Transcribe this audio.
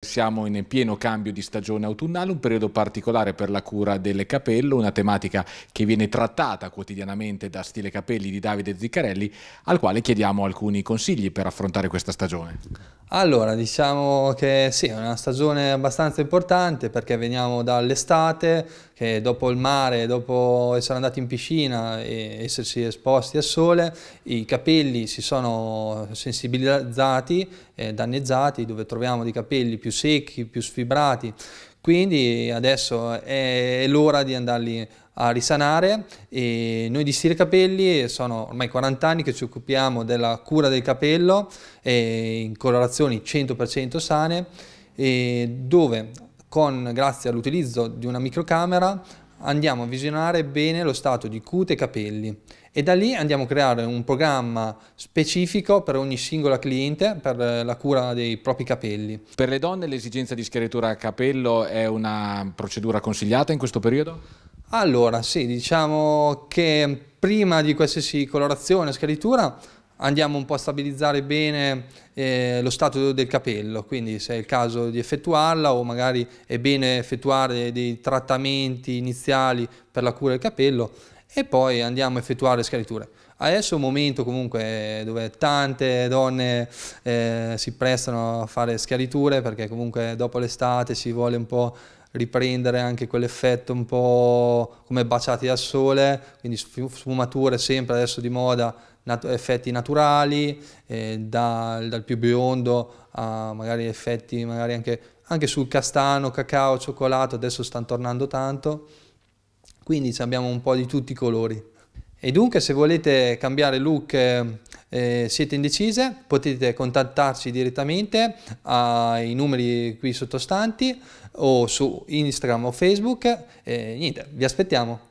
Siamo in pieno cambio di stagione autunnale, un periodo particolare per la cura del capello, una tematica che viene trattata quotidianamente da Stile Capelli di Davide Ziccarelli, al quale chiediamo alcuni consigli per affrontare questa stagione. Allora, diciamo che sì, è una stagione abbastanza importante perché veniamo dall'estate, che dopo il mare, dopo essere andati in piscina e essersi esposti al sole, i capelli si sono sensibilizzati, eh, danneggiati, dove troviamo dei capelli più secchi, più sfibrati, quindi adesso è l'ora di andarli a risanare e noi di Stile Capelli sono ormai 40 anni che ci occupiamo della cura del capello in colorazioni 100% sane dove con, grazie all'utilizzo di una microcamera andiamo a visionare bene lo stato di cute e capelli e da lì andiamo a creare un programma specifico per ogni singola cliente per la cura dei propri capelli. Per le donne l'esigenza di schiaritura a capello è una procedura consigliata in questo periodo? Allora sì, diciamo che prima di qualsiasi colorazione, o scaritura, andiamo un po' a stabilizzare bene eh, lo stato del capello, quindi se è il caso di effettuarla o magari è bene effettuare dei trattamenti iniziali per la cura del capello e poi andiamo a effettuare le scariture. Adesso è un momento comunque dove tante donne eh, si prestano a fare schiariture perché comunque dopo l'estate si vuole un po' riprendere anche quell'effetto un po' come baciati al sole, quindi sfumature sempre adesso di moda nat effetti naturali, eh, da, dal più biondo a magari effetti magari anche, anche, sul castano, cacao, cioccolato, adesso stanno tornando tanto, quindi abbiamo un po' di tutti i colori. E dunque se volete cambiare look eh, eh siete indecise potete contattarci direttamente ai ah, numeri qui sottostanti o su Instagram o Facebook e niente vi aspettiamo.